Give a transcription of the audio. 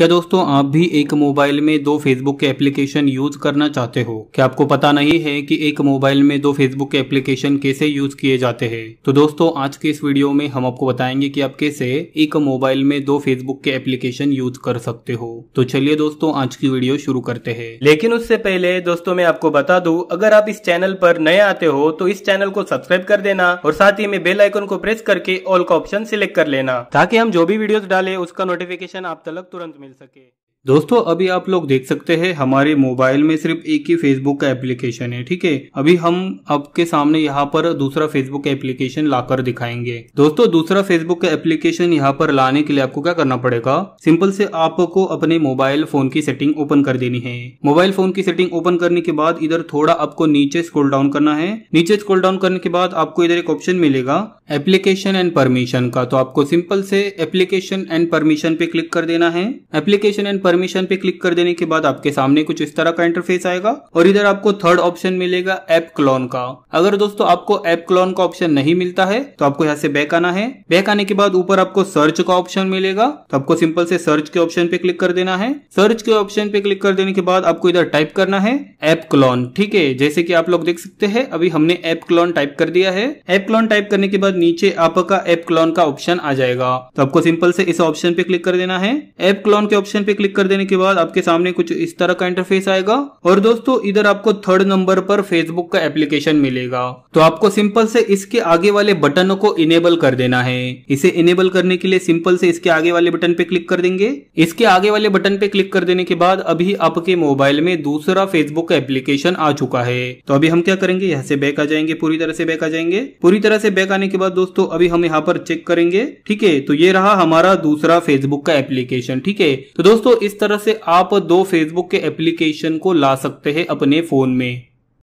क्या दोस्तों आप भी एक मोबाइल में दो फेसबुक के एप्लीकेशन यूज करना चाहते हो क्या आपको पता नहीं है कि एक मोबाइल में दो फेसबुक के एप्लीकेशन कैसे यूज किए जाते हैं तो दोस्तों आज के इस वीडियो में हम आपको बताएंगे कि आप कैसे एक मोबाइल में दो फेसबुक के एप्लीकेशन यूज कर सकते हो तो चलिए दोस्तों आज की वीडियो शुरू करते है लेकिन उससे पहले दोस्तों मैं आपको बता दू अगर आप इस चैनल पर नए आते हो तो इस चैनल को सब्सक्राइब कर देना और साथ ही में बेल आइकन को प्रेस करके ऑल का ऑप्शन सिलेक्ट कर लेना ताकि हम जो भी वीडियो डाले उसका नोटिफिकेशन आप तक तुरंत मिले मिल सके दोस्तों अभी आप लोग देख सकते हैं हमारे मोबाइल में सिर्फ एक ही फेसबुक का एप्लीकेशन है ठीक है अभी हम आपके सामने यहाँ पर दूसरा फेसबुक एप्लीकेशन लाकर दिखाएंगे दोस्तों दूसरा फेसबुक का एप्लीकेशन यहाँ पर लाने के लिए आपको क्या करना पड़ेगा सिंपल से आपको अपने मोबाइल फोन की सेटिंग ओपन कर देनी है मोबाइल फोन की सेटिंग ओपन करने के बाद इधर थोड़ा आपको नीचे स्क्रोल डाउन करना है नीचे स्क्रोल डाउन करने के बाद आपको इधर एक ऑप्शन मिलेगा एप्लीकेशन एंड परमिशन का तो आपको सिंपल से एप्लीकेशन एंड परमिशन पे क्लिक कर देना है एप्लीकेशन एंड परमिशन पे क्लिक कर देने के बाद आपके सामने कुछ इस तरह का इंटरफेस आएगा और इधर आपको थर्ड ऑप्शन मिलेगा एप क्लोन का अगर दोस्तों आपको एप क्लोन का ऑप्शन नहीं मिलता है तो आपको यहाँ से बैक आना है बैक आने के बाद ऊपर आपको सर्च का ऑप्शन मिलेगा तो आपको सिंपल से सर्च के ऑप्शन पे क्लिक कर देना है सर्च के ऑप्शन पे क्लिक कर देने के बाद आपको इधर टाइप करना है एप क्लोन ठीक है जैसे की आप लोग देख सकते हैं अभी हमने एप क्लोन टाइप कर दिया है एप क्लोन टाइप करने के बाद नीचे आपका एप क्लोन का ऑप्शन आ जाएगा तो आपको सिंपल से इस ऑप्शन पे क्लिक कर देना है एप क्लोन के ऑप्शन पे क्लिक कर देने के बाद आपके सामने कुछ इस तरह का इंटरफेस आएगा और दोस्तों इधर आपको थर्ड नंबर पर फेसबुक का एप्लीकेशन मिलेगा तो आपको सिंपल से इसके आगे वाले बटनों को इनेबल कर देना है इसे इनेबल करने के लिए सिंपल से इसके आगे वाले बटन पे क्लिक कर देंगे इसके आगे वाले बटन पे क्लिक कर देने के बाद अभी आपके मोबाइल में दूसरा फेसबुक का एप्लीकेशन आ चुका है तो अभी हम क्या करेंगे यहाँ से बैक आ जाएंगे पूरी तरह से बैक आ जाएंगे पूरी तरह से बैक आने के बाद दोस्तों अभी हम यहाँ पर चेक करेंगे ठीक है तो ये रहा हमारा दूसरा फेसबुक का एप्लीकेशन ठीक है तो दोस्तों इस तरह से आप दो फेसबुक के एप्लीकेशन को ला सकते हैं अपने फोन में